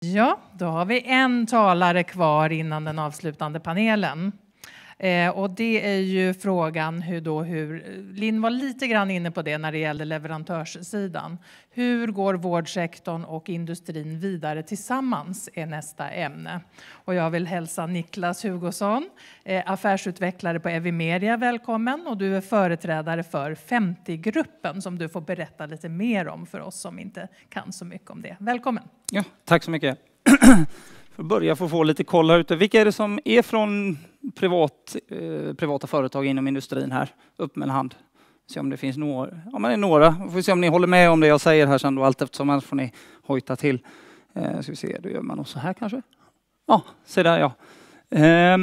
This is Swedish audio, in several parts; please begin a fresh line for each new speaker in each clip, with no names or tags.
Ja, då har vi en talare kvar innan den avslutande panelen. Eh, och det är ju frågan hur då hur, Linn var lite grann inne på det när det gäller leverantörssidan. Hur går vårdsektorn och industrin vidare tillsammans är nästa ämne. Och jag vill hälsa Niklas Hugosson, eh, affärsutvecklare på Evimeria, välkommen. Och du är företrädare för 50-gruppen som du får berätta lite mer om för oss som inte kan så mycket om det. Välkommen!
Ja, tack så mycket. för att börja få, lite koll här ute. Vilka är det som är från privat, eh, privata företag inom industrin här? Upp med en hand. Se om det finns några. Ja, men det är några. Vi får se om ni håller med om det jag säger här sen då, allt eftersom. Annars får ni hojta till. Eh, ska vi se, då gör man nog så här kanske. Ja, se där ja. Eh,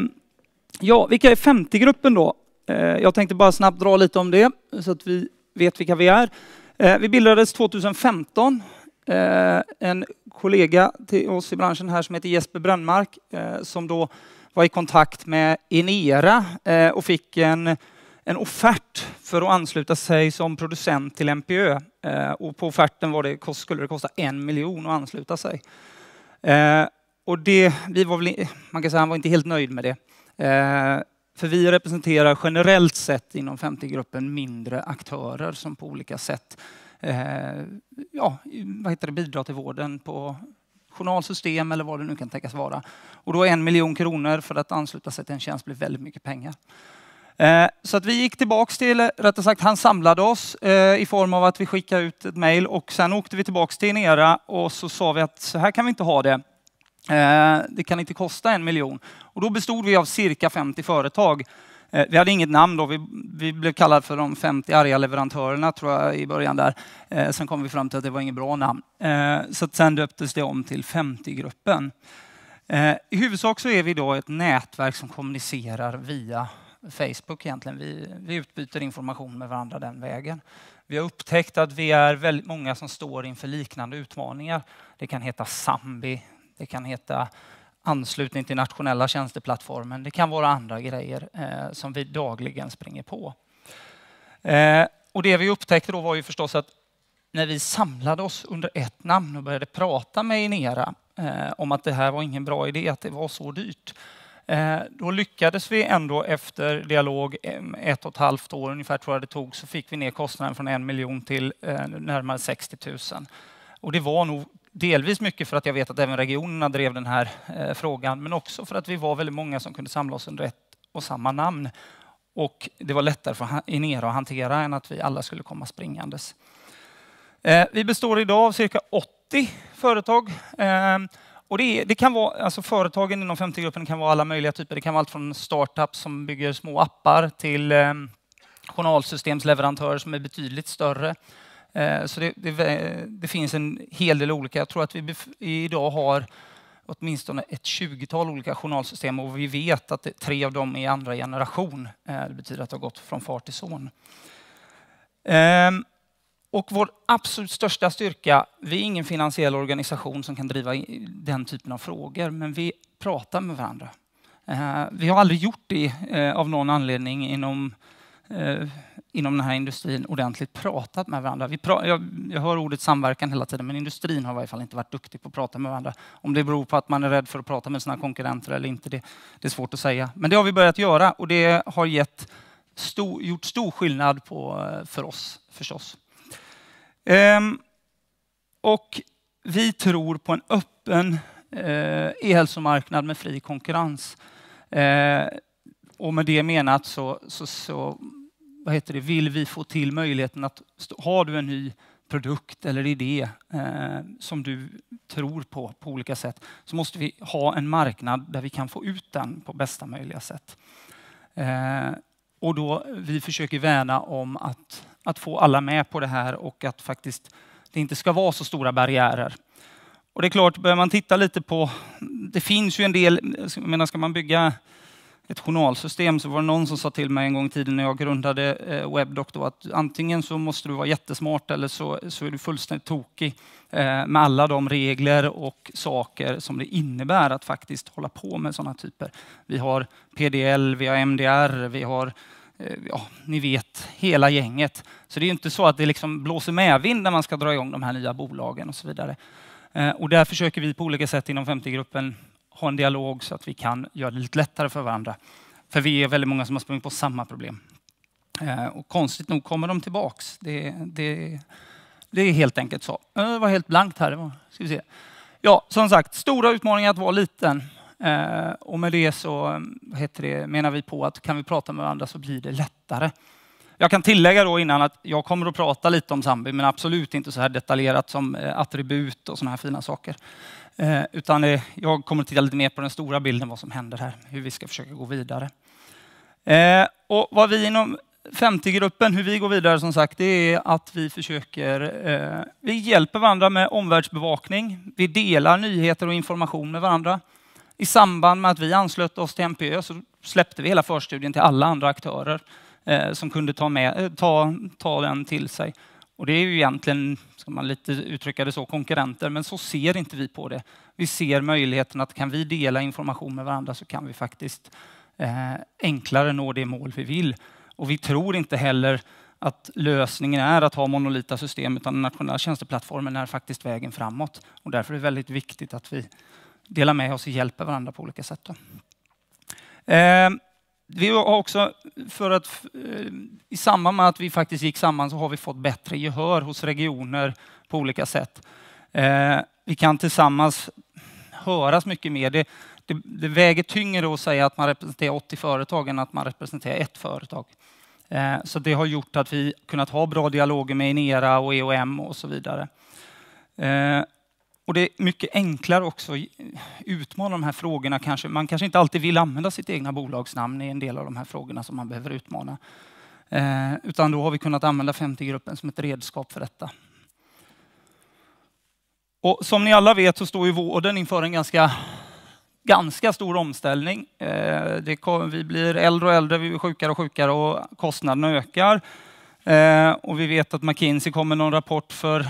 ja, vilka är 50-gruppen då? Eh, jag tänkte bara snabbt dra lite om det så att vi vet vilka vi är. Eh, vi bildades 2015. Eh, en kollega till oss i branschen här som heter Jesper Brännmark eh, som då var i kontakt med Enera eh, och fick en, en offert för att ansluta sig som producent till MPÖ. Eh, och på offerten var det, skulle det kosta en miljon att ansluta sig. Och det, vi var väl, man kan säga han var inte helt nöjd med det. För vi representerar generellt sett inom 50-gruppen mindre aktörer som på olika sätt Eh, ja, vad heter det, bidra till vården på journalsystem eller vad det nu kan tänkas vara. Och då en miljon kronor för att ansluta sig till en tjänst blir väldigt mycket pengar. Eh, så att vi gick tillbaks till, rättare sagt han samlade oss eh, i form av att vi skickade ut ett mejl och sen åkte vi tillbaks till Nera och så sa vi att så här kan vi inte ha det. det kan inte kosta en miljon. Och då bestod vi av cirka 50 företag Eh, vi hade inget namn då. Vi, vi blev kallade för de 50 arga leverantörerna tror jag i början där. Eh, sen kom vi fram till att det var inget bra namn. Eh, så sen döptes det om till 50-gruppen. I huvudsak så är vi då ett nätverk som kommunicerar via Facebook egentligen. Vi, vi utbyter information med varandra den vägen. Vi har upptäckt att vi är väldigt många som står inför liknande utmaningar. Det kan heta Zambi, det kan heta anslutning till nationella tjänsteplattformen. Det kan vara andra grejer eh, som vi dagligen springer på. Eh, och det vi upptäckte då var ju förstås att när vi samlade oss under ett namn och började prata med Inera eh, om att det här var ingen bra idé, att det var så dyrt, eh, då lyckades vi ändå efter dialog eh, ett och ett halvt år ungefär tror jag det tog, så fick vi ner kostnaden från en miljon till eh, närmare 60 000. Och det var nog Delvis mycket för att jag vet att även regionerna drev den här eh, frågan, men också för att vi var väldigt många som kunde samla oss under ett och samma namn. Och det var lättare för Inera att hantera än att vi alla skulle komma springandes. Eh, vi består idag av cirka 80 företag. Eh, och det, det, kan vara, alltså företagen inom 50-gruppen kan vara alla möjliga typer. Det kan vara allt från startups som bygger små appar till journalsystemsleverantörer som är betydligt större. Eh, så det, det, det, finns en hel del olika. Jag tror att vi idag har åtminstone ett 20-tal olika journalsystem och vi vet att det, tre av dem är andra generation. Eh, det betyder att det har gått från far till son. Ehm, och vår absolut största styrka, vi är ingen finansiell organisation som kan driva den typen av frågor, men vi pratar med varandra. Eh, vi har aldrig gjort det av någon anledning inom inom den här industrin ordentligt pratat med varandra. Vi pra jag, jag hör ordet samverkan hela tiden, men industrin har i varje fall inte varit duktig på att prata med varandra. Om det beror på att man är rädd för att prata med sina konkurrenter eller inte, det, det är svårt att säga. Men det har vi börjat göra och det har gett stor, gjort stor skillnad på, eh, för oss förstås. Ehm, och vi tror på en öppen eh, e-hälsomarknad med fri konkurrens. Ehm, och med det menat så, så, så vad heter det, vill vi få till möjligheten att har du en ny produkt eller idé eh, som du tror på på olika sätt så måste vi ha en marknad där vi kan få ut den på bästa möjliga sätt. Eh, och då vi försöker värna om att, att få alla med på det här och att faktiskt det inte ska vara så stora barriärer. Och det är klart, börjar man titta lite på, det finns ju en del, jag menar ska man bygga ett journalsystem så var det någon som sa till mig en gång i tiden när jag grundade eh, Webdoc då, att antingen så måste du vara jättesmart eller så, så är du fullständigt tokig eh, med alla de regler och saker som det innebär att faktiskt hålla på med sådana typer. Vi har PDL, vi har MDR, vi har eh, Ja, ni vet, hela gänget. Så det är inte så att det liksom blåser medvind när man ska dra igång de här nya bolagen och så vidare. Eh, och där försöker vi på olika sätt inom 50-gruppen ha en dialog så att vi kan göra det lite lättare för varandra. För vi är väldigt många som har sprungit på samma problem. Eh, och konstigt nog kommer de tillbaks. Det, det, det är helt enkelt så. Eh, det var helt blankt här. ska vi se. Ja, som sagt, stora utmaningar att vara liten. Eh, och med det så heter det, menar vi på att kan vi prata med varandra så blir det lättare. Jag kan tillägga då innan att jag kommer att prata lite om Zambi, men absolut inte så här detaljerat som attribut och sådana här fina saker. Eh, utan jag kommer att titta lite mer på den stora bilden, vad som händer här, hur vi ska försöka gå vidare. Eh, och vad vi inom 50-gruppen, hur vi går vidare som sagt, det är att vi försöker, eh, vi hjälper varandra med omvärldsbevakning. Vi delar nyheter och information med varandra. I samband med att vi anslöt oss till MPÖ så släppte vi hela förstudien till alla andra aktörer som kunde ta, med, ta, ta den till sig. Och det är ju egentligen, ska man lite uttrycka det så, konkurrenter, men så ser inte vi på det. Vi ser möjligheten att kan vi dela information med varandra så kan vi faktiskt eh, enklare nå det mål vi vill. Och vi tror inte heller att lösningen är att ha monolita system, utan den nationella tjänsteplattformen är faktiskt vägen framåt. Och därför är det väldigt viktigt att vi delar med oss och hjälper varandra på olika sätt. Eh, vi har också, för att, eh, i samband med att vi faktiskt gick samman så har vi fått bättre gehör hos regioner på olika sätt. Eh, vi kan tillsammans höras mycket mer. Det, det, det, väger tyngre att säga att man representerar 80 företag än att man representerar ett företag. Eh, så det har gjort att vi kunnat ha bra dialoger med Inera och EOM och så vidare. Och det är mycket enklare också att utmana de här frågorna. Kanske. Man kanske inte alltid vill använda sitt egna bolagsnamn i en del av de här frågorna som man behöver utmana. Eh, utan då har vi kunnat använda 50-gruppen som ett redskap för detta. Och som ni alla vet så står ju vården inför en ganska, ganska stor omställning. Eh, det, vi blir äldre och äldre, vi blir sjukare och sjukare och kostnaderna ökar. Eh, och vi vet att McKinsey kom med någon rapport för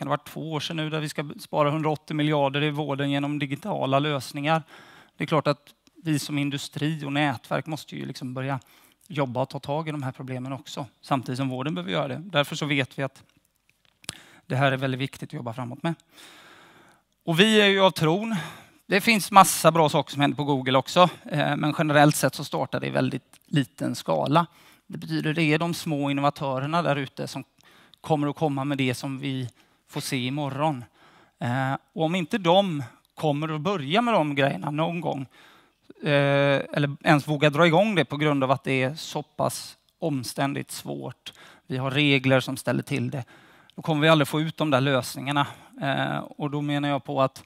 kan det vara två år sedan nu, där vi ska spara 180 miljarder i vården genom digitala lösningar. Det är klart att vi som industri och nätverk måste ju liksom börja jobba och ta tag i de här problemen också, samtidigt som vården behöver göra det. Därför så vet vi att det här är väldigt viktigt att jobba framåt med. Och vi är ju av tron. Det finns massa bra saker som händer på Google också, eh, men generellt sett så startar det i väldigt liten skala. Det betyder det är de små innovatörerna där ute som kommer att komma med det som vi får se imorgon. Eh, och om inte de kommer att börja med de grejerna någon gång eh, eller ens vågar dra igång det på grund av att det är så pass omständigt svårt. Vi har regler som ställer till det. Då kommer vi aldrig få ut de där lösningarna. Eh, och då menar jag på att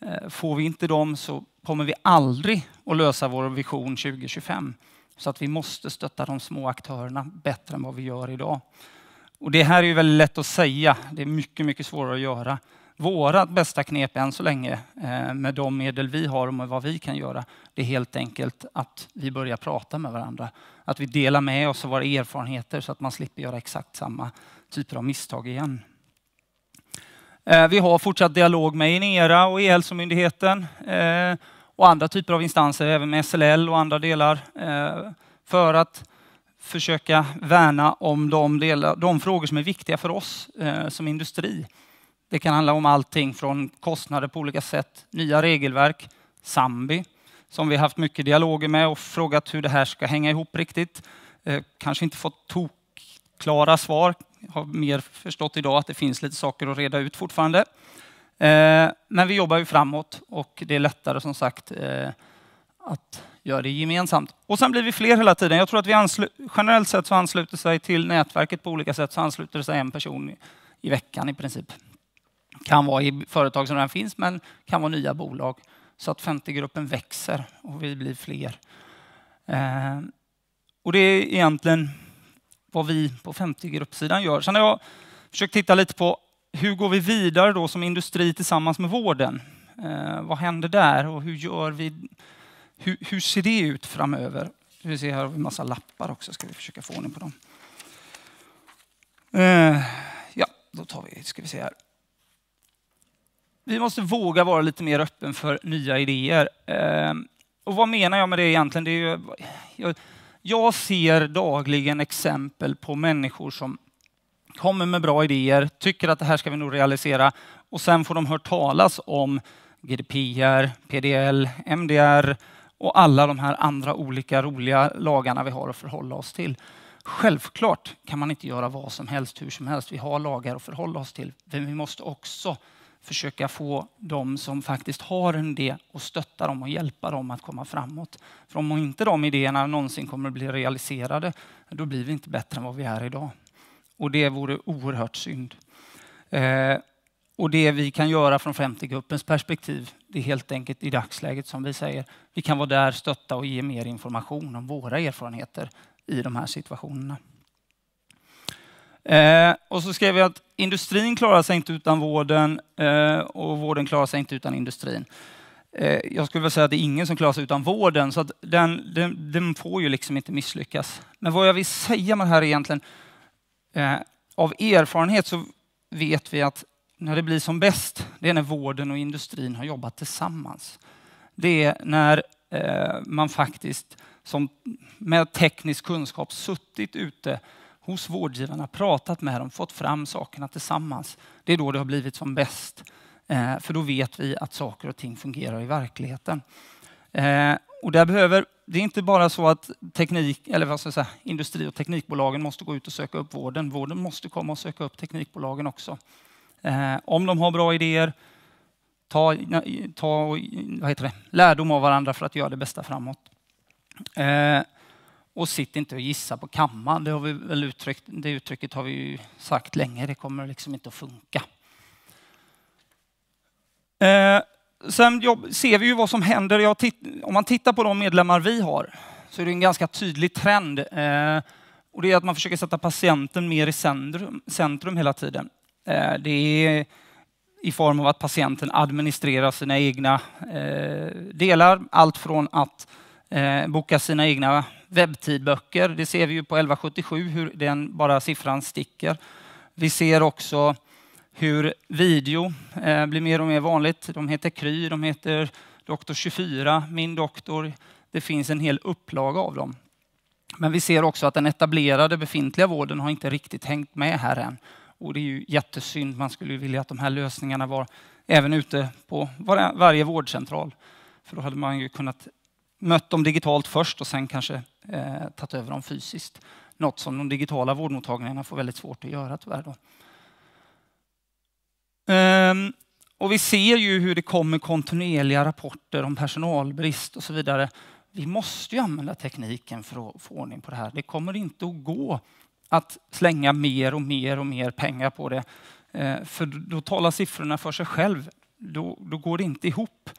eh, får vi inte dem så kommer vi aldrig att lösa vår vision 2025. Så att vi måste stötta de små aktörerna bättre än vad vi gör idag. Och det här är ju väldigt lätt att säga. Det är mycket, mycket svårare att göra. Vårat bästa knep än så länge eh, med de medel vi har och med vad vi kan göra, det är helt enkelt att vi börjar prata med varandra. Att vi delar med oss av våra erfarenheter så att man slipper göra exakt samma typer av misstag igen. Eh, vi har fortsatt dialog med Inera och E-hälsomyndigheten eh, och andra typer av instanser, även med SLL och andra delar, för att försöka värna om de, delar, de frågor som är viktiga för oss eh, som industri. Det kan handla om allting från kostnader på olika sätt, nya regelverk, Sambi som vi haft mycket dialoger med och frågat hur det här ska hänga ihop riktigt. Eh, kanske inte fått tokklara svar. Har mer förstått idag att det finns lite saker att reda ut fortfarande. Eh, men vi jobbar ju framåt och det är lättare som sagt eh, att göra det gemensamt. Och sen blir vi fler hela tiden. Jag tror att vi generellt sett så ansluter sig till nätverket på olika sätt så ansluter sig en person i, i veckan i princip. Kan vara i företag som redan finns men kan vara nya bolag. Så att 50-gruppen växer och vi blir fler. Eh, och det är egentligen vad vi på 50-gruppsidan gör. Sen har jag försökt titta lite på hur går vi vidare då som industri tillsammans med vården? Eh, vad händer där och hur gör vi hur, hur ser det ut framöver? Vi ser här har vi en massa lappar också. Ska vi försöka få ordning på dem? Eh, ja, då tar vi, ska vi se här. Vi måste våga vara lite mer öppen för nya idéer. Eh, och vad menar jag med det egentligen? Det är ju, jag, jag ser dagligen exempel på människor som kommer med bra idéer, tycker att det här ska vi nog realisera och sen får de hört talas om GDPR, PDL, MDR, och alla de här andra olika roliga lagarna vi har att förhålla oss till. Självklart kan man inte göra vad som helst hur som helst. Vi har lagar att förhålla oss till, men vi måste också försöka få de som faktiskt har en idé och stötta dem och hjälpa dem att komma framåt. För om inte de idéerna någonsin kommer att bli realiserade, då blir vi inte bättre än vad vi är idag. Och det vore oerhört synd. Eh, och det vi kan göra från 50-gruppens perspektiv, det är helt enkelt i dagsläget som vi säger, vi kan vara där, stötta och ge mer information om våra erfarenheter i de här situationerna. Eh, och så skrev vi att industrin klarar sig inte utan vården eh, och vården klarar sig inte utan industrin. Eh, jag skulle vilja säga att det är ingen som klarar sig utan vården, så den, den, den, får ju liksom inte misslyckas. Men vad jag vill säga med det här egentligen, eh, av erfarenhet så vet vi att när det blir som bäst, det är när vården och industrin har jobbat tillsammans. Det är när eh, man faktiskt som med teknisk kunskap suttit ute hos vårdgivarna, pratat med dem, fått fram sakerna tillsammans. Det är då det har blivit som bäst. Eh, för då vet vi att saker och ting fungerar i verkligheten. Eh, och där behöver, det är inte bara så att teknik, eller vad ska jag säga, industri och teknikbolagen måste gå ut och söka upp vården. Vården måste komma och söka upp teknikbolagen också. Eh, om de har bra idéer, ta, ta vad heter det? lärdom av varandra för att göra det bästa framåt. Eh, och sitt inte och gissa på kammaren. Det, har vi väl uttryckt, det uttrycket har vi ju sagt länge. Det kommer liksom inte att funka. Eh, sen jobb, ser vi ju vad som händer. om man tittar på de medlemmar vi har så är det en ganska tydlig trend. Eh, och det är att man försöker sätta patienten mer i centrum, centrum hela tiden. Eh, det är i form av att patienten administrerar sina egna eh, delar. Allt från att eh, boka sina egna webbtidböcker. Det ser vi ju på 1177 hur den bara siffran sticker. Vi ser också hur video blir mer och mer vanligt. De heter Kry, de heter Doktor 24, Min doktor. Det finns en hel upplaga av dem. Men vi ser också att den etablerade befintliga vården har inte riktigt hängt med här än. Och det är ju jättesynd. Man skulle ju vilja att de här lösningarna var även ute på varje vårdcentral. För då hade man ju kunnat möta dem digitalt först och sen kanske eh, tagit över dem fysiskt. Något som de digitala vårdmottagningarna får väldigt svårt att göra tyvärr. Då. Ehm, och vi ser ju hur det kommer kontinuerliga rapporter om personalbrist och så vidare. Vi måste ju använda tekniken för att få ordning på det här. Det kommer inte att gå att slänga mer och mer och mer pengar på det. Eh, för då talar siffrorna för sig själv. Då, då går det inte ihop.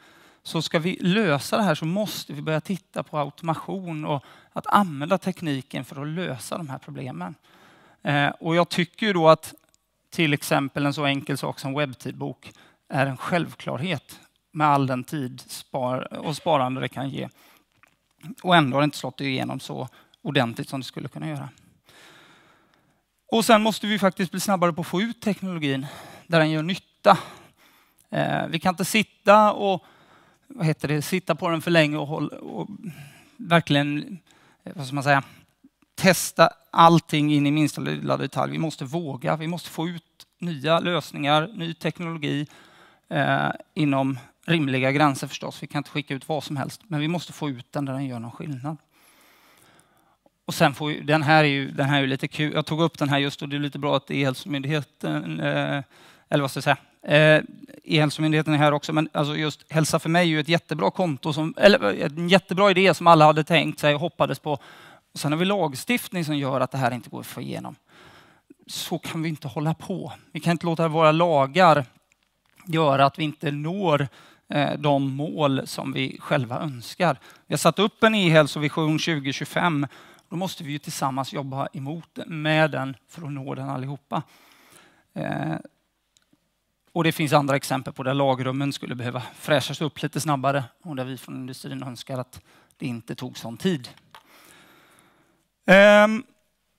Så ska vi lösa det här så måste vi börja titta på automation och att använda tekniken för att lösa de här problemen. Eh, och jag tycker då att till exempel en så enkel sak som webbtidbok är en självklarhet med all den tid och sparande det kan ge. Och ändå har det inte slått igenom så ordentligt som det skulle kunna göra. Och sen måste vi faktiskt bli snabbare på att få ut teknologin där den gör nytta. Eh, vi kan inte sitta och vad heter det, sitta på den för länge och, hålla, och verkligen eh, vad ska man säga, testa allting in i minsta lilla detalj. Vi måste våga. Vi måste få ut nya lösningar, ny teknologi eh, inom rimliga gränser förstås. Vi kan inte skicka ut vad som helst, men vi måste få ut den där den gör någon skillnad. Och sen får ju, den här är ju, den här är lite kul. Jag tog upp den här just och det är lite bra att E-hälsomyndigheten, eh, eller vad ska jag säga, eh, E-hälsomyndigheten är här också, men alltså just Hälsa för mig är ju ett jättebra konto, som, eller eh, en jättebra idé som alla hade tänkt sig och hoppades på. Och sen har vi lagstiftning som gör att det här inte går att få igenom. Så kan vi inte hålla på. Vi kan inte låta våra lagar göra att vi inte når eh, de mål som vi själva önskar. Vi har satt upp en e-hälsovision 2025 då måste vi ju tillsammans jobba emot, med den för att nå den allihopa. Eh, och det finns andra exempel på där lagrummen skulle behöva fräschas upp lite snabbare och där vi från industrin önskar att det inte tog sån tid. Eh,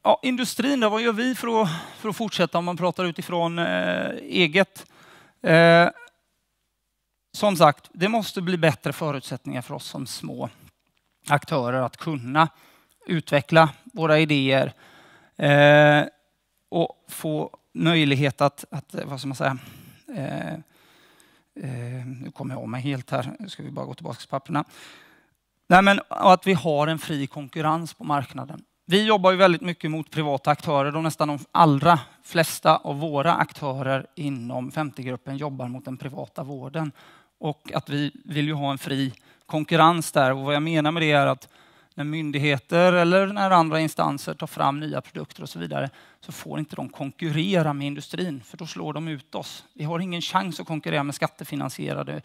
ja, industrin, då, vad gör vi för att, för att fortsätta om man pratar utifrån eh, eget? Eh, som sagt, det måste bli bättre förutsättningar för oss som små aktörer att kunna utveckla våra idéer eh, och få möjlighet att, att eh, vad ska man säga, eh, eh, nu kommer jag av mig helt här, nu ska vi bara gå tillbaka till papperna. Nej, men, att vi har en fri konkurrens på marknaden. Vi jobbar ju väldigt mycket mot privata aktörer och nästan de allra flesta av våra aktörer inom 50-gruppen jobbar mot den privata vården. Och att vi vill ju ha en fri konkurrens där. Och vad jag menar med det är att när myndigheter eller när andra instanser tar fram nya produkter och så vidare så får inte de konkurrera med industrin, för då slår de ut oss. Vi har ingen chans att konkurrera med skattefinansierade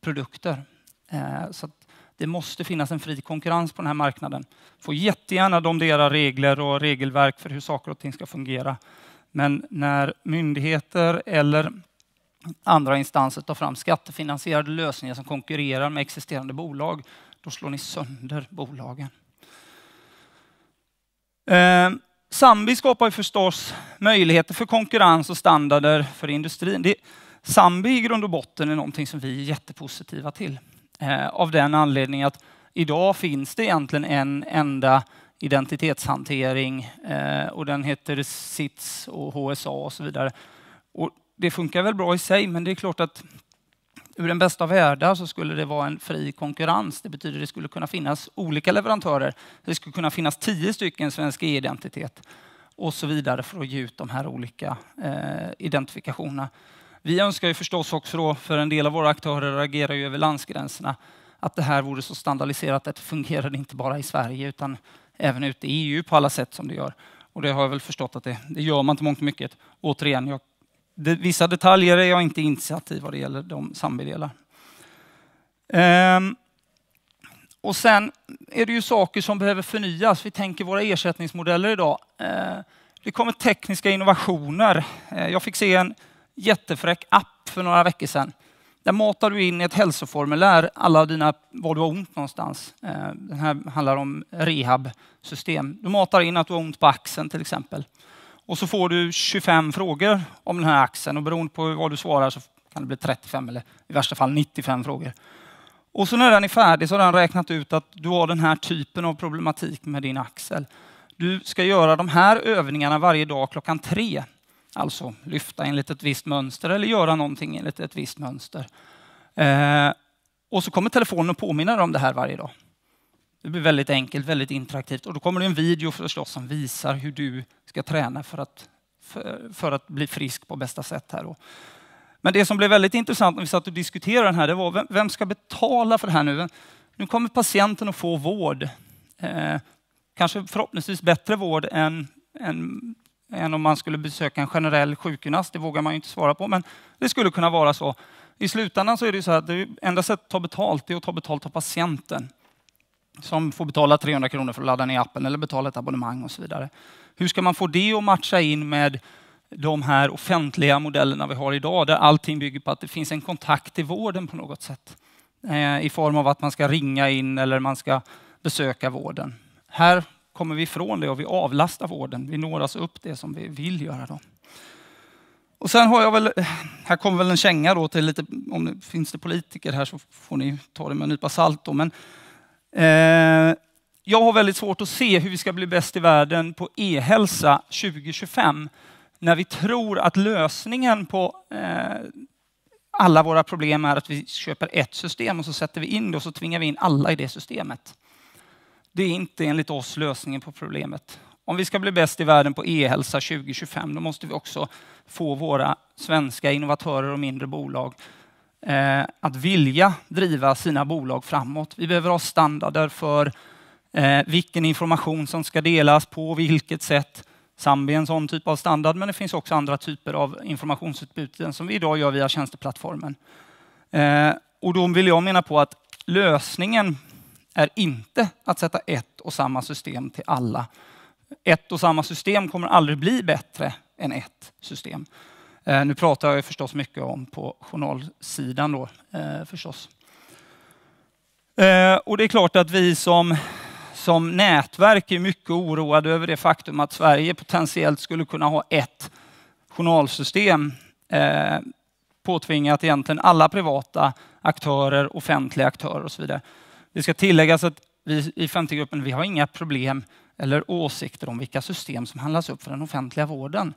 produkter. Eh, så det måste finnas en fri konkurrens på den här marknaden. Får jättegärna domdera regler och regelverk för hur saker och ting ska fungera. Men när myndigheter eller andra instanser tar fram skattefinansierade lösningar som konkurrerar med existerande bolag, då slår ni sönder bolagen. Eh, Sambi skapar ju förstås möjligheter för konkurrens och standarder för industrin. Det, Sambi i grund och botten är någonting som vi är jättepositiva till. Eh, av den anledningen att idag finns det egentligen en enda identitetshantering eh, och den heter SITS och HSA och så vidare. Och det funkar väl bra i sig, men det är klart att Ur den bästa av världar så skulle det vara en fri konkurrens. Det betyder att det skulle kunna finnas olika leverantörer. Det skulle kunna finnas tio stycken svensk e identitet och så vidare för att ge ut de här olika eh, identifikationerna. Vi önskar ju förstås också, för en del av våra aktörer agerar ju över landsgränserna, att det här vore så standardiserat att det fungerade inte bara i Sverige utan även ute i EU på alla sätt som det gör. Och det har jag väl förstått att det, det gör man till mångt och mycket. Återigen, jag vissa detaljer är jag inte insatt i vad det gäller de sambidelar. Ehm, och sen är det ju saker som behöver förnyas. Vi tänker våra ersättningsmodeller idag. Ehm, det kommer tekniska innovationer. Ehm, jag fick se en jättefräck app för några veckor sedan. Där matar du in i ett hälsoformulär alla dina, var du har ont någonstans. Den här handlar om rehabsystem. Du matar in att du har ont på axeln till exempel. Och så får du 25 frågor om den här axeln och beroende på vad du svarar så kan det bli 35 eller i värsta fall 95 frågor. Och så när den är färdig så har den räknat ut att du har den här typen av problematik med din axel. Du ska göra de här övningarna varje dag klockan tre. Alltså lyfta enligt ett visst mönster eller göra någonting enligt ett visst mönster. Eh, och så kommer telefonen att påminna dig om det här varje dag. Det blir väldigt enkelt, väldigt interaktivt och då kommer det en video förstås som visar hur du ska träna för att, för, för att bli frisk på bästa sätt. här. Och, men det som blev väldigt intressant när vi satt och diskuterade den här, det var vem, vem ska betala för det här nu? Nu kommer patienten att få vård. Eh, kanske förhoppningsvis bättre vård än, än, än, om man skulle besöka en generell sjukgymnast. Det vågar man ju inte svara på, men det skulle kunna vara så. I slutändan så är det ju så att det enda sättet att ta betalt är att ta betalt av patienten som får betala 300 kronor för att ladda ner appen eller betala ett abonnemang och så vidare. Hur ska man få det att matcha in med de här offentliga modellerna vi har idag där allting bygger på att det finns en kontakt i vården på något sätt eh, i form av att man ska ringa in eller man ska besöka vården. Här kommer vi ifrån det och vi avlastar vården. Vi når alltså upp det som vi vill göra. Då. Och sen har jag väl, här kommer väl en känga då till lite, om det finns det politiker här så får ni ta det med en nypa salt då, men Eh, jag har väldigt svårt att se hur vi ska bli bäst i världen på e-hälsa 2025 när vi tror att lösningen på eh, alla våra problem är att vi köper ett system och så sätter vi in det och så tvingar vi in alla i det systemet. Det är inte enligt oss lösningen på problemet. Om vi ska bli bäst i världen på e-hälsa 2025, då måste vi också få våra svenska innovatörer och mindre bolag eh, att vilja driva sina bolag framåt. Vi behöver ha standarder för eh, vilken information som ska delas, på vilket sätt. Sambi är en sån typ av standard, men det finns också andra typer av informationsutbyten som vi idag gör via tjänsteplattformen. Eh, och då vill jag mena på att lösningen är inte att sätta ett och samma system till alla. Ett och samma system kommer aldrig bli bättre än ett system. Eh, nu pratar jag förstås mycket om på journalsidan då eh, förstås. Eh, och det är klart att vi som, som nätverk är mycket oroade över det faktum att Sverige potentiellt skulle kunna ha ett journalsystem påtvingat egentligen alla privata aktörer, offentliga aktörer och så vidare. Det ska tilläggas att vi i 50-gruppen, vi har inga problem eller åsikter om vilka system som handlas upp för den offentliga vården.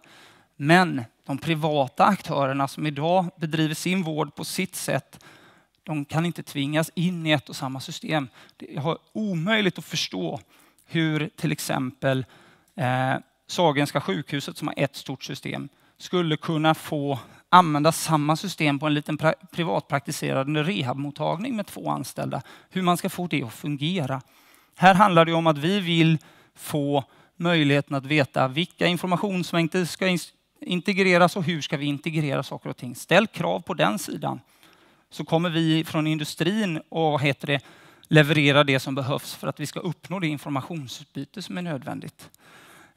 Men de privata aktörerna som idag bedriver sin vård på sitt sätt, de kan inte tvingas in i ett och samma system. Det är omöjligt att förstå hur till exempel eh, Sagenska sjukhuset som har ett stort system skulle kunna få använda samma system på en liten privatpraktiserande rehabmottagning med två anställda. Hur man ska få det att fungera. Här handlar det om att vi vill få möjligheten att veta vilka informationsmängder ska integreras och hur ska vi integrera saker och ting? Ställ krav på den sidan så kommer vi från industrin och heter det, leverera det som behövs för att vi ska uppnå det informationsutbyte som är nödvändigt.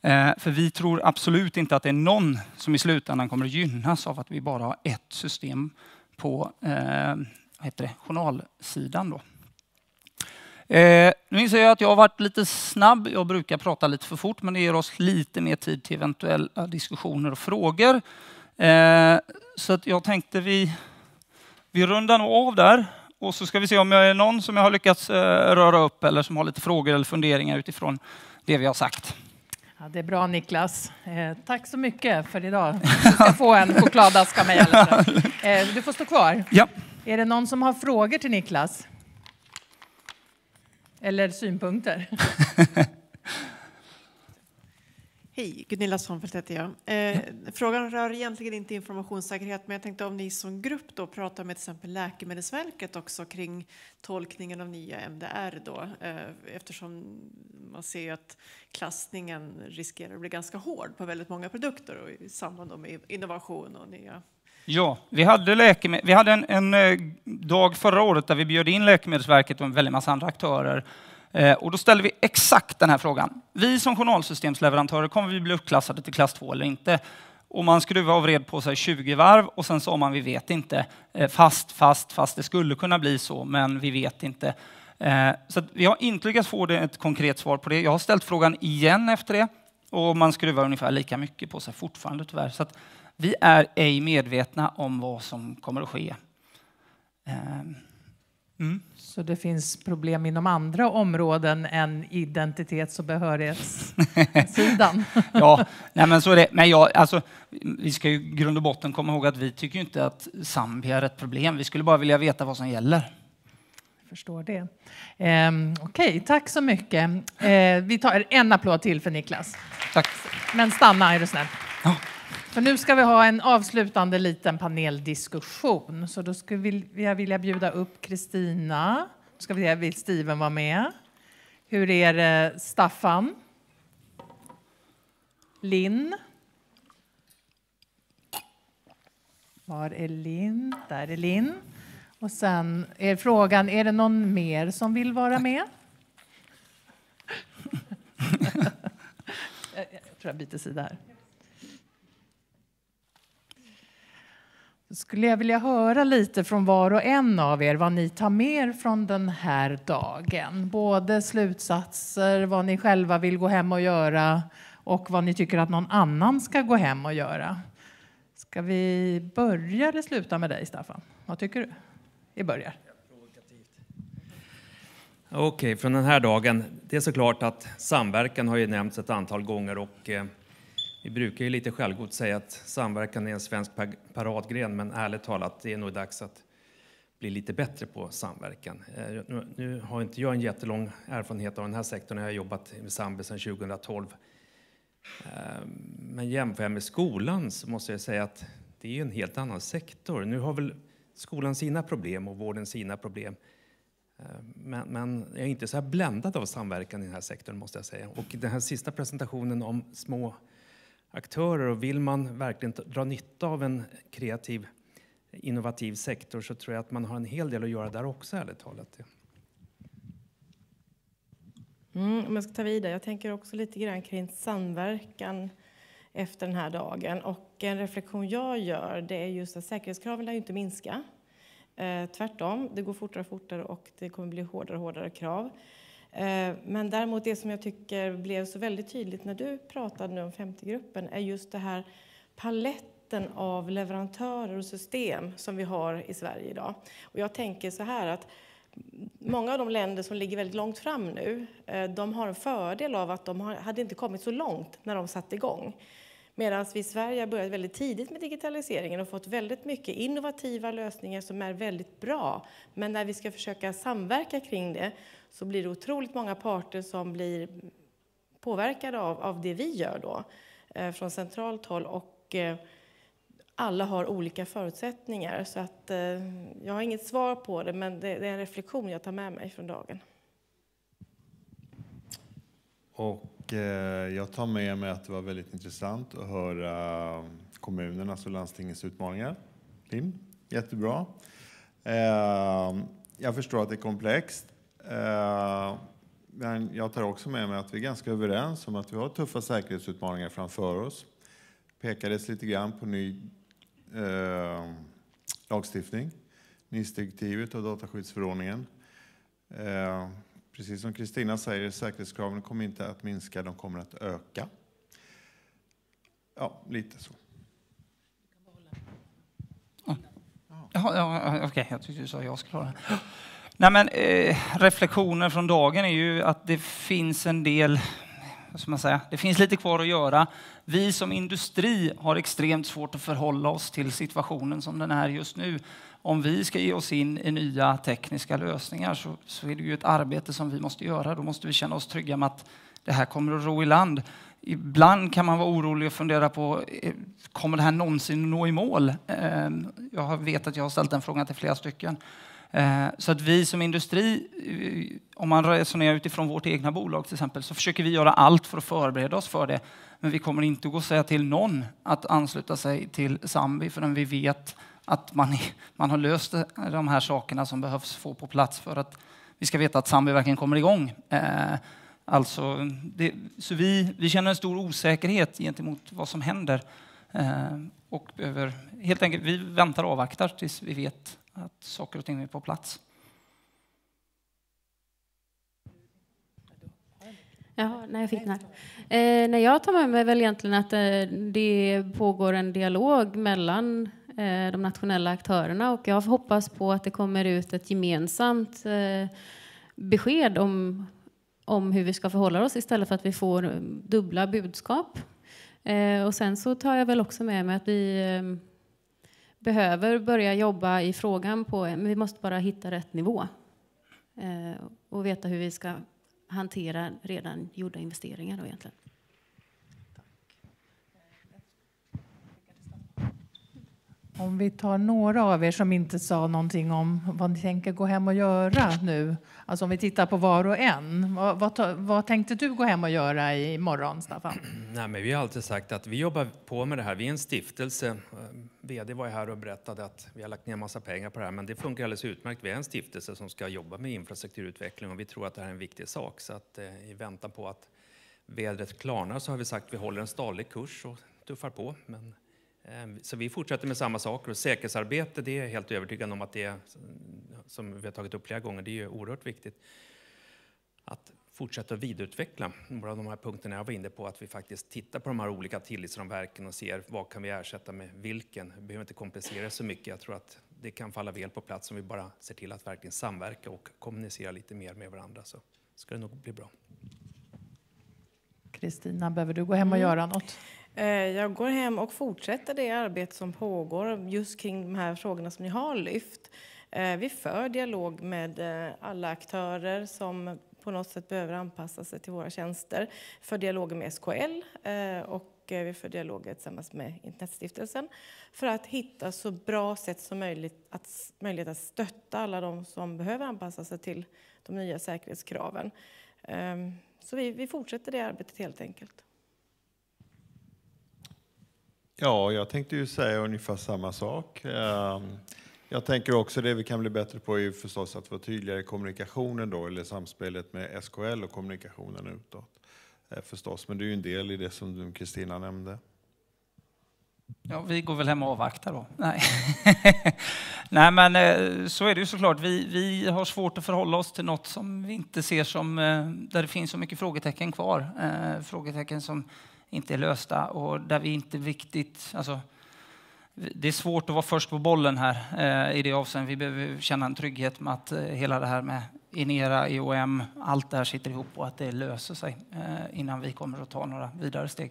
Eh, för vi tror absolut inte att det är någon som i slutändan kommer att gynnas av att vi bara har ett system på eh, heter det, journalsidan. Då. Eh, nu inser jag att jag har varit lite snabb. Jag brukar prata lite för fort, men det ger oss lite mer tid till eventuella diskussioner och frågor. Eh, så att jag tänkte vi, vi rundar nog av där och så ska vi se om jag är någon som jag har lyckats eh, röra upp eller som har lite frågor eller funderingar utifrån det vi har sagt.
Ja, det är bra Niklas. Eh, tack så mycket för idag. Du ska få en chokladask av mig. Eh, du får stå kvar. Ja. Är det någon som har frågor till Niklas? eller synpunkter. Hej, Gunilla Svanfeldt heter jag. Eh, frågan rör egentligen inte
informationssäkerhet, men jag tänkte om ni som grupp då pratar med till exempel Läkemedelsverket också kring tolkningen av nya MDR då, eh, eftersom man ser att klassningen riskerar att bli ganska hård på väldigt många produkter och i samband med innovation och
nya
Ja, vi hade, läkemä- vi hade en, en, eh, dag förra året där vi bjöd in Läkemedelsverket och en väldig massa andra aktörer. Eh, och då ställde vi exakt den här frågan. Vi som journalsystemsleverantörer, kommer vi bli uppklassade till klass 2 eller inte? Och man skruvade och vred på sig 20 varv och sen sa man vi vet inte. Eh, fast, fast, fast det skulle kunna bli så, men vi vet inte. Eh, så vi har inte lyckats få ett konkret svar på det. Jag har ställt frågan igen efter det och man skruvar ungefär lika mycket på sig fortfarande tyvärr. Så att, vi är ej medvetna om vad som kommer att ske. Ehm. Mm.
Så det finns problem inom andra områden än identitets och behörighetssidan? ja,
nej men så är det. Men jag, alltså, vi ska ju grund och botten komma ihåg att vi tycker inte att Zambia är ett problem. Vi skulle bara vilja veta vad som gäller.
Jag förstår det. Eh, Okej, okay, tack så mycket. Eh, vi tar en applåd till för Niklas. Tack. Men stanna är du snäll. Ja. För nu ska vi ha en avslutande liten paneldiskussion. Så då skulle jag vilja bjuda upp Kristina. Då ska vi se, vill Steven vara med? Hur är det, Staffan? Linn? Var är Linn? Där är Linn. Och sen är frågan, är det någon mer som vill vara med? jag tror jag byter sida här. skulle jag vilja höra lite från var och en av er vad ni tar med er från den här dagen. Både slutsatser, vad ni själva vill gå hem och göra och vad ni tycker att någon annan ska gå hem och göra. Ska vi börja eller sluta med dig, Staffan? Vad tycker du? Vi börjar.
Okej, okay, från den här dagen. Det är såklart att samverkan har ju nämnts ett antal gånger och eh, vi brukar ju lite självgott säga att samverkan är en svensk paradgren, men ärligt talat, det är nog dags att bli lite bättre på samverkan. Eh, nu har inte jag en jättelång erfarenhet av den här sektorn. Jag har jobbat med Sambe sedan 2012. Eh, men jämför jag med skolan så måste jag säga att det är en helt annan sektor. Nu har väl skolan sina problem och vården sina problem. Eh, men, men, jag är inte så här bländad av samverkan i den här sektorn måste jag säga. Och den här sista presentationen om små aktörer. Och vill man verkligen dra nytta av en kreativ, innovativ sektor så tror jag att man har en hel del att göra där också, ärligt talat.
Mm, om jag ska ta vidare, jag tänker också lite grann kring samverkan efter den här dagen. Och en reflektion jag gör det är just att säkerhetskraven lär ju inte minska. Eh, tvärtom, det går fortare och fortare och det kommer bli hårdare och hårdare krav. Eh, men däremot det som jag tycker blev så väldigt tydligt när du pratade om 50-gruppen är just det här paletten av leverantörer och system som vi har i Sverige idag. Och jag tänker så här att många av de länder som ligger väldigt långt fram nu, eh, de har en fördel av att de hade inte kommit så långt när de satte igång. Medan vi i Sverige har börjat väldigt tidigt med digitaliseringen och fått väldigt mycket innovativa lösningar som är väldigt bra. Men när vi ska försöka samverka kring det så blir det otroligt många parter som blir påverkade av, av det vi gör då eh, från centralt håll. Och, eh, alla har olika förutsättningar. Så att, eh, jag har inget svar på det, men det, det, är en reflektion jag tar med mig från dagen.
Och, eh, jag tar med mig att det var väldigt intressant att höra eh, kommunernas och landstingens utmaningar. Tim, jättebra. Eh, jag förstår att det är komplext. Eh, men jag tar också med mig att vi är ganska överens om att vi har tuffa säkerhetsutmaningar framför oss. pekades lite grann på ny eh, lagstiftning, NIS-direktivet och dataskyddsförordningen. Eh, precis som Kristina säger, säkerhetskraven kommer inte att minska, de kommer att öka. Ja, lite så.
Ah. Jaha, ja, okej, jag tyckte du sa jag skulle ha det. Nej, men, eh, reflektioner från dagen är ju att det finns en del, vad ska man säga, det finns lite kvar att göra. Vi som industri har extremt svårt att förhålla oss till situationen som den är just nu. Om vi ska ge oss in i nya tekniska lösningar så, så är det ju ett arbete som vi måste göra. Då måste vi känna oss trygga med att det här kommer att ro i land. Ibland kan man vara orolig och fundera på eh, kommer det här någonsin att nå i mål. Eh, jag vet att jag har ställt den frågan till flera stycken. Eh, så att vi som industri, eh, om man resonerar utifrån vårt egna bolag till exempel, så försöker vi göra allt för att förbereda oss för det. Men vi kommer inte att gå och säga till någon att ansluta sig till Sambi förrän vi vet att man, man har löst de här sakerna som behövs få på plats för att vi ska veta att Sambi verkligen kommer igång. Eh, alltså, det, så vi, vi känner en stor osäkerhet gentemot vad som händer. och behöver, helt enkelt, vi väntar och avvaktar tills vi vet att saker och ting är på plats.
Jaha, nej, jag fick Eh, nej, jag tar med mig väl egentligen att eh, det pågår en dialog mellan eh, de nationella aktörerna och jag hoppas på att det kommer ut ett gemensamt eh, besked om, om hur vi ska förhålla oss istället för att vi får dubbla budskap. Eh, och sen så tar jag väl också med mig att vi eh, behöver börja jobba i frågan på, men vi måste bara hitta rätt nivå eh, och veta hur vi ska hantera redan gjorda investeringar då egentligen.
Om vi tar några av er som inte sa någonting om vad ni tänker gå hem och göra nu. Alltså om vi tittar på var och en. Vad, vad, vad tänkte du gå hem och göra i morgon,
Staffan? Nej, men vi har alltid sagt att vi jobbar på med det här. Vi är en stiftelse. Eh, Vd var här och berättade att vi har lagt ner massa pengar på det här, men det funkar alldeles utmärkt. Vi är en stiftelse som ska jobba med infrastrukturutveckling och vi tror att det här är en viktig sak. Så att eh, i väntan på att vädret klarnar så har vi sagt att vi håller en stadig kurs och tuffar på. Men Ehm, så vi fortsätter med samma saker och säkerhetsarbete, det är jag helt övertygad om att det är, som vi har tagit upp flera gånger, det är ju oerhört viktigt att fortsätta vidareutveckla några av de här punkterna jag var inne på, att vi faktiskt tittar på de här olika tillitsramverken och ser vad kan vi ersätta med vilken. Vi behöver inte kompensera så mycket. Jag tror att det kan falla väl på plats om vi bara ser till att verkligen samverka och kommunicera lite mer med varandra så ska det nog bli bra.
Kristina, behöver du gå hem och mm. göra något?
Eh, jag går hem och fortsätter det arbete som pågår just kring de här frågorna som ni har lyft. Eh, vi för dialog med eh, alla aktörer som på något sätt behöver anpassa sig till våra tjänster. För dialoger med SKL och vi för dialoger tillsammans med Internetstiftelsen för att hitta så bra sätt som möjligt att, möjlighet att stötta alla de som behöver anpassa sig till de nya säkerhetskraven. Ehm, så vi, vi fortsätter det arbetet helt enkelt.
Ja, jag tänkte ju säga ungefär samma sak. Ehm, jag tänker också det vi kan bli bättre på är förstås att vara tydligare i kommunikationen då, eller samspelet med SKL och kommunikationen utåt. Eh, förstås, men det är ju en del i det som Kristina nämnde.
Ja, vi går väl hem och avvaktar då. Nej. Nej, men eh, så är det ju såklart. Vi, vi har svårt att förhålla oss till något som vi inte ser som, eh, där det finns så mycket frågetecken kvar. Frågetecken som inte är lösta och där vi inte riktigt... Alltså, det är svårt att vara först på bollen här eh, i det avseendet. Vi behöver känna en trygghet med att eh, hela det här med Inera, EOM, allt det här sitter ihop och att det löser sig eh, innan vi kommer att ta några vidare steg.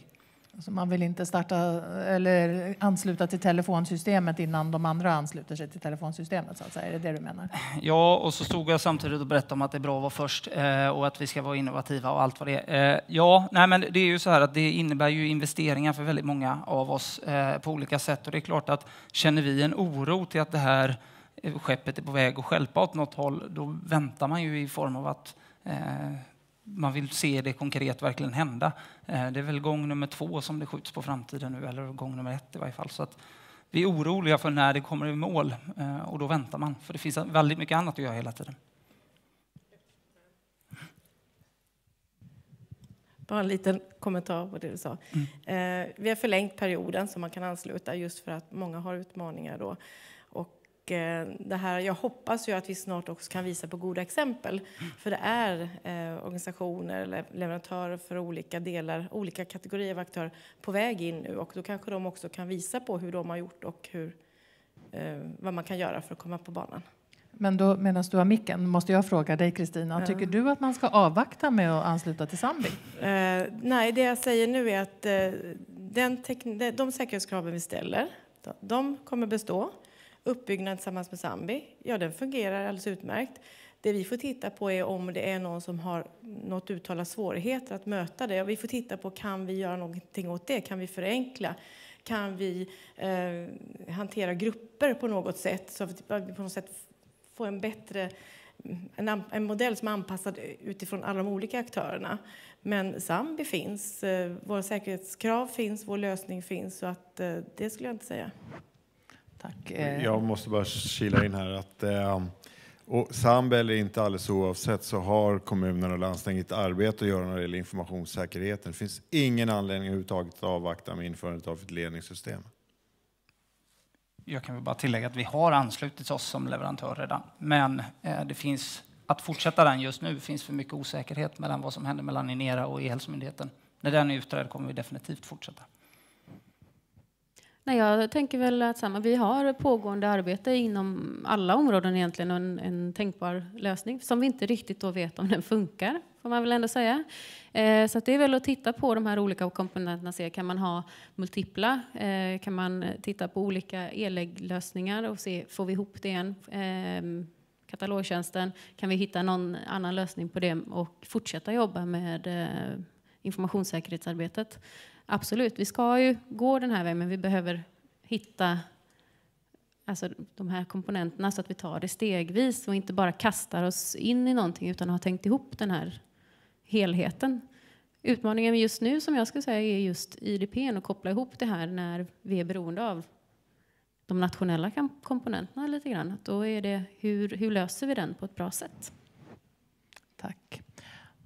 Så alltså, man vill inte starta eller ansluta till telefonsystemet innan de andra ansluter sig till telefonsystemet. Så att säga. Är det det du menar?
Ja, och så stod jag samtidigt och berättade om att det är bra att vara först eh, och att vi ska vara innovativa och allt vad det är. Eh, ja, nej, men det är ju så här att det innebär ju investeringar för väldigt många av oss eh, på olika sätt och det är klart att känner vi en oro till att det här skeppet är på väg att skälpa åt något håll, då väntar man ju i form av att man vill se det konkret verkligen hända. Eh, det är väl gång nummer två som det skjuts på framtiden nu, eller gång nummer ett i varje fall. Så vi är oroliga för när det kommer i mål eh, och då väntar man, för det finns väldigt mycket annat att göra hela tiden.
Bara en liten kommentar på det du sa. Mm. Eh, vi har förlängt perioden som man kan ansluta just för att många har utmaningar då. Eh, det här, jag hoppas ju att vi snart också kan visa på goda exempel. För det är eh, organisationer eller leverantörer för olika delar, olika kategorier av aktörer på väg in nu och då kanske de också kan visa på hur de har gjort och hur, eh, vad man kan göra för att komma på banan.
Men då, medan du har micken måste jag fråga dig Kristina, ja. tycker du att man ska avvakta med att ansluta till Sandvik?
Eh, nej, det jag säger nu är att den de säkerhetskraven vi ställer, de kommer bestå. Uppbyggnad tillsammans med Sambi, ja den fungerar alldeles utmärkt. Det vi får titta på är om det är någon som har något uttalat svårigheter att möta det. Vi får titta på kan vi göra någonting åt det? Kan vi förenkla? Kan vi eh, hantera grupper på något sätt så att vi på något sätt får en bättre en, en, modell som är anpassad utifrån alla de olika aktörerna. Men Zambi finns, eh, våra säkerhetskrav finns, vår lösning finns. Så att, eh, det skulle jag inte säga.
Tack. Eh. Jag måste bara kila in här att eh, och SAMB eller inte alldeles oavsett så har kommunerna och landstinget arbete att göra när det gäller informationssäkerheten. Det finns ingen anledning överhuvudtaget att avvakta med införandet av ett ledningssystem.
Jag kan väl bara tillägga att vi har anslutit oss som leverantör redan, men eh, det finns att fortsätta den just nu finns för mycket osäkerhet mellan vad som händer mellan Inera och E-hälsomyndigheten. När den är utredd kommer vi definitivt fortsätta.
Nej, jag tänker väl att samma, vi har pågående arbete inom alla områden egentligen och en, en tänkbar lösning som vi inte riktigt då vet om den funkar, får man väl ändå säga. Eh, så det är väl att titta på de här olika komponenterna, se kan man ha multipla, eh, kan man titta på olika e ellägglösningar och se, får vi ihop det igen? Eh, katalogtjänsten, kan vi hitta någon annan lösning på det och fortsätta jobba med eh, informationssäkerhetsarbetet absolut, vi ska ju gå den här vägen, men vi behöver hitta alltså, de här komponenterna så att vi tar det stegvis och inte bara kastar oss in i någonting utan har tänkt ihop den här helheten. Utmaningen just nu som jag skulle säga är just IDP och koppla ihop det här när vi är beroende av de nationella komponenterna lite grann. Då är det hur, hur löser vi den på ett bra sätt?
Tack.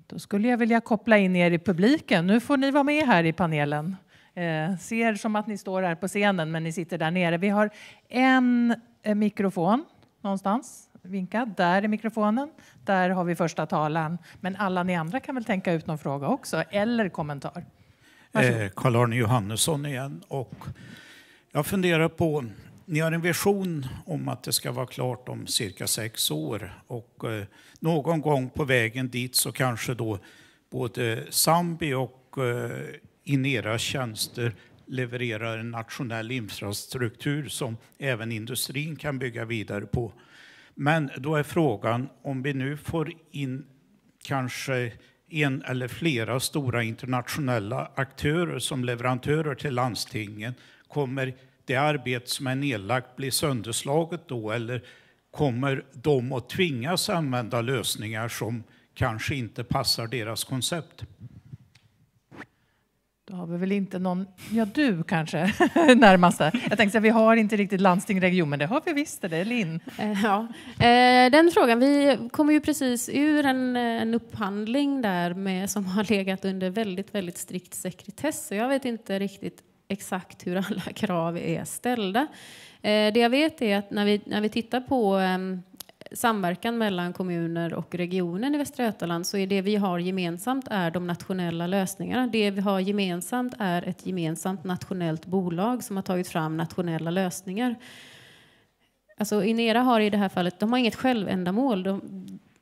Då skulle jag vilja koppla in er i publiken. Nu får ni vara med här i panelen. Eh, ser som att ni står här på scenen, men ni sitter där nere. Vi har en eh, mikrofon någonstans. Vinka. Där är mikrofonen. Där har vi första talaren. Men alla ni andra kan väl tänka ut någon fråga också, eller kommentar.
Eh, Karl-Arne Johannesson igen. Och jag funderar på ni har en vision om att det ska vara klart om cirka sex år. Och eh, någon gång på vägen dit så kanske då både Sambi och eh, Inera tjänster levererar en nationell infrastruktur som även industrin kan bygga vidare på. Men då är frågan om vi nu får in kanske en eller flera stora internationella aktörer som leverantörer till landstingen, kommer det arbete som är nedlagt blir sönderslaget då eller kommer de att tvingas använda lösningar som kanske inte passar deras koncept?
Då har vi väl inte någon, ja du kanske närmast där. Jag tänkte att vi har inte riktigt landsting, region, men det har vi visst, det är Linn.
Eh, ja, eh, den frågan, vi kommer ju precis ur en, en upphandling där med, som har legat under väldigt, väldigt strikt sekretess, så jag vet inte riktigt exakt hur alla krav är ställda. Eh, det jag vet är att när vi, när vi tittar på ehm, samverkan mellan kommuner och regionen i Västra Götaland så är det vi har gemensamt är de nationella lösningarna. Det vi har gemensamt är ett gemensamt nationellt bolag som har tagit fram nationella lösningar. Alltså Inera har i det här fallet, de har inget självändamål. De,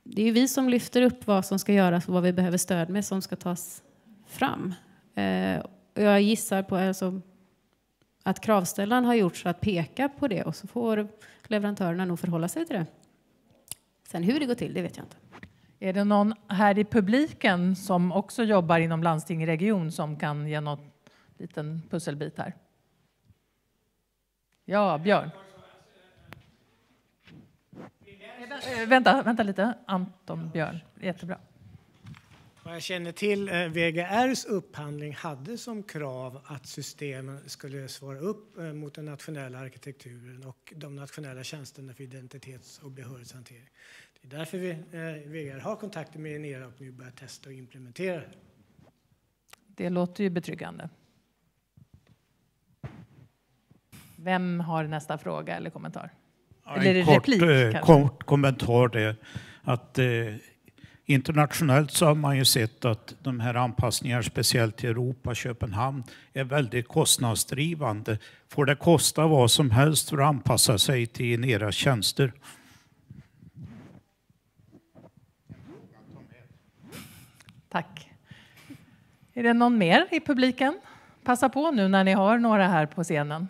det är vi som lyfter upp vad som ska göras och vad vi behöver stöd med som ska tas fram. Eh, jag gissar på alltså, att kravställaren har gjort så att peka på det
och så får leverantörerna nog förhålla sig till det. Sen hur det går till, det vet jag inte. Är det någon här i publiken som också jobbar inom landsting i region som kan ge någon liten pusselbit här? Ja, Björn. Äh, vänta, vänta lite. Anton Björn, jättebra. Vad jag känner till, eh, VGRs upphandling hade som krav att systemen skulle svara upp eh, mot den nationella arkitekturen och de nationella tjänsterna för identitets och behörighetshantering. Det är därför vi, eh, VGR har kontakter med Enera och nu börjar testa och implementera det. Det låter ju betryggande. Vem har nästa fråga eller kommentar? Ja, en eller kort, replik, kort
kommentar är att Internationellt så har man ju sett att de här anpassningarna, speciellt i Europa, Köpenhamn, är väldigt kostnadsdrivande. Får det kosta vad som helst för att anpassa sig till era tjänster?
Tack. Är det någon mer i publiken? Passa på nu när ni har några här på scenen.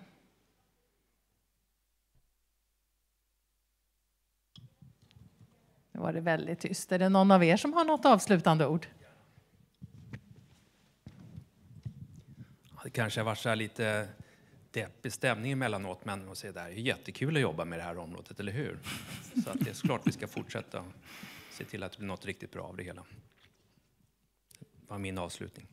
Nu var det väldigt tyst. Är det någon av er som har något avslutande ord?
Det kanske har varit så lite deppig stämning emellanåt, men man säger, det är jättekul att jobba med det här området, eller hur? Så att det är klart vi ska fortsätta och se till att det blir något riktigt bra av det hela. Det var min avslutning.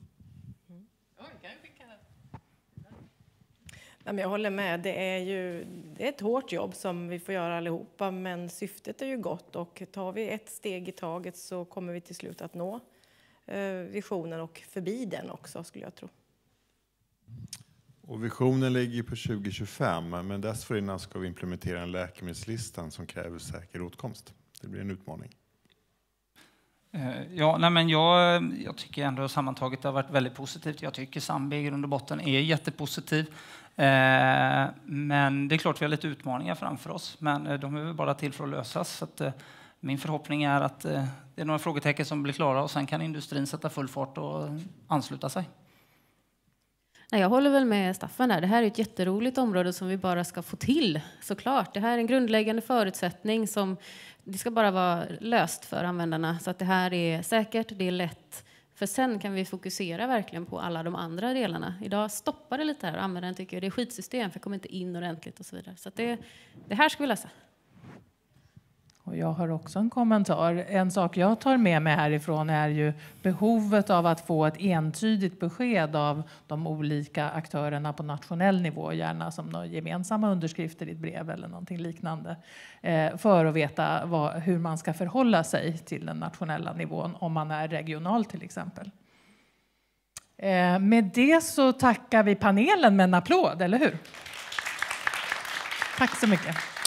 Jag håller med. Det är ju det är ett hårt jobb som vi får göra allihopa, men syftet är ju gott och tar vi ett steg i taget så kommer vi till slut att nå eh, visionen och förbi den också, skulle jag tro.
Och visionen ligger på 2025, men dessförinnan ska vi implementera en läkemedelslista som kräver säker åtkomst. Det blir en utmaning.
Eh, ja, nej men jag, jag tycker ändå sammantaget det har varit väldigt positivt. Jag tycker Sambi i grund och botten är jättepositiv. Eh, men det är klart vi har lite utmaningar framför oss, men eh, de är väl bara till för att lösas. Så att eh, min förhoppning är att det är några frågetecken som blir klara och sen kan industrin sätta full fart och ansluta sig.
Nej, jag håller väl med Staffan där. Det här är ett jätteroligt område som vi bara ska få till såklart. Det här är en grundläggande förutsättning som det ska bara vara löst för användarna så att det här är säkert, det är lätt för sen kan vi fokusera verkligen på alla de andra delarna. Idag stoppar det lite här och användaren tycker det är skitsystem för jag kommer inte in ordentligt och så vidare. Så det, det här ska vi lösa.
Och jag har också en kommentar. En sak jag tar med mig härifrån är ju behovet av att få ett entydigt besked av de olika aktörerna på nationell nivå, gärna som gemensamma underskrifter i ett brev eller någonting liknande, eh, för att veta vad, hur man ska förhålla sig till den nationella nivån om man är regional till exempel. Eh, med det så tackar vi panelen med en applåd, eller hur? Tack så mycket.